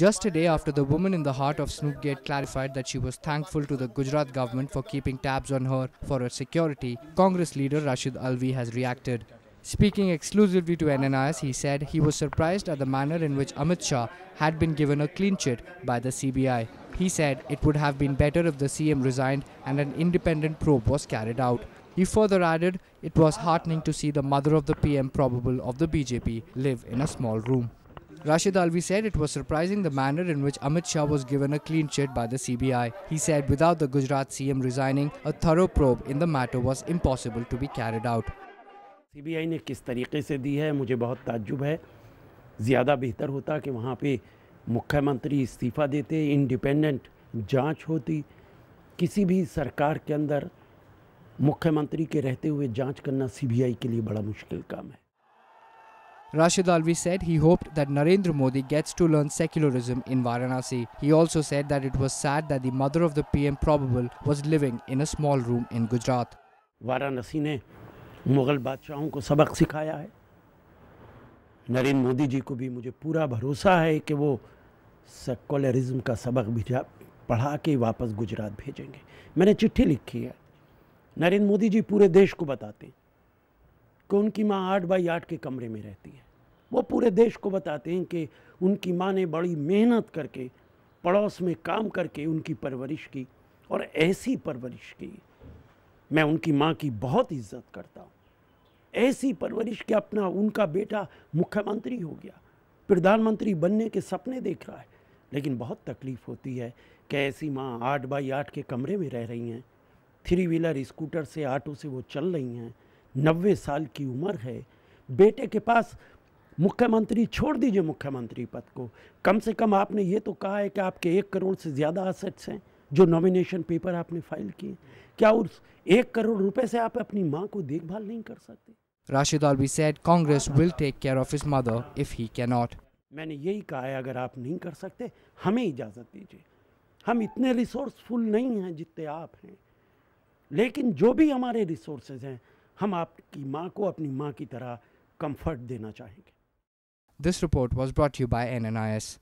Just a day after the woman in the heart of Snoopgate clarified that she was thankful to the Gujarat government for keeping tabs on her for her security, Congress leader Rashid Alvi has reacted. Speaking exclusively to NNIS, he said he was surprised at the manner in which Amit Shah had been given a clean chit by the CBI. He said it would have been better if the CM resigned and an independent probe was carried out. He further added, it was heartening to see the mother of the PM probable of the BJP live in a small room. Rashid Alvi said it was surprising the manner in which Amit Shah was given a clean chit by the CBI. He said without the Gujarat CM resigning, a thorough probe in the matter was impossible to be carried out. CBI ने किस तरीके से दी है मुझे बहुत ताज्जुब है ज़्यादा बेहतर होता कि वहाँ पे मुख्यमंत्री इस्तीफ़ा देते इंडिपेंडेंट जांच होती किसी भी सरकार के अंदर मुख्यमंत्री के रहते हुए जांच करना सीबीआई के लिए बड़ा मुश्किल काम है Rashid Alvi said he hoped that Narendra Modi gets to learn secularism in Varanasi. He also said that it was sad that the mother of the PM probable was living in a small room in Gujarat. Varanasi ने मुग़ल बादशाहों को सबक सिखाया है नरेंद्र मोदी जी को भी मुझे पूरा भरोसा है कि वो सेकुलरिज्म का सबक भेजा padha ke wapas Gujarat bhejenge. Maine chitthi likhi hai. Narendra Modi जी पूरे देश को बताते हैं कि उनकी माँ आठ बाई आठ के कमरे में रहती है वो पूरे देश को बताते हैं कि उनकी माँ ने बड़ी मेहनत करके पड़ोस में काम करके उनकी परवरिश की और ऐसी परवरिश की मैं उनकी माँ की बहुत इज्जत करता हूँ ऐसी परवरिश के अपना उनका बेटा मुख्यमंत्री हो गया प्रधानमंत्री बनने के सपने देख रहा है लेकिन बहुत तकलीफ़ होती है कि ऐसी माँ आठ बाई आठ के कमरे में रह रही हैं थ्री व्हीलर स्कूटर से ऑटो से वो चल रही हैं नब्बे साल की उम्र है बेटे के पास मुख्यमंत्री छोड़ दीजिए मुख्यमंत्री पद को कम से कम आपने ये तो कहा है कि आपके एक करोड़ से ज़्यादा असेट्स हैं जो नॉमिनेशन पेपर आपने फाइल किए क्या उस एक करोड़ रुपए से आप अपनी माँ को देखभाल नहीं कर सकते Rashid Alvi Congress will take care of of mother if he can not मैंने यही कहा है अगर आप नहीं कर सकते हमें इजाज़त दीजिए हम इतने रिसोर्सफुल नहीं हैं जितने आप हैं लेकिन जो भी हमारे रिसोर्सेज हैं हम आपकी माँ को अपनी माँ की तरह कंफर्ट देना चाहेंगे This report was brought to you by NNIS.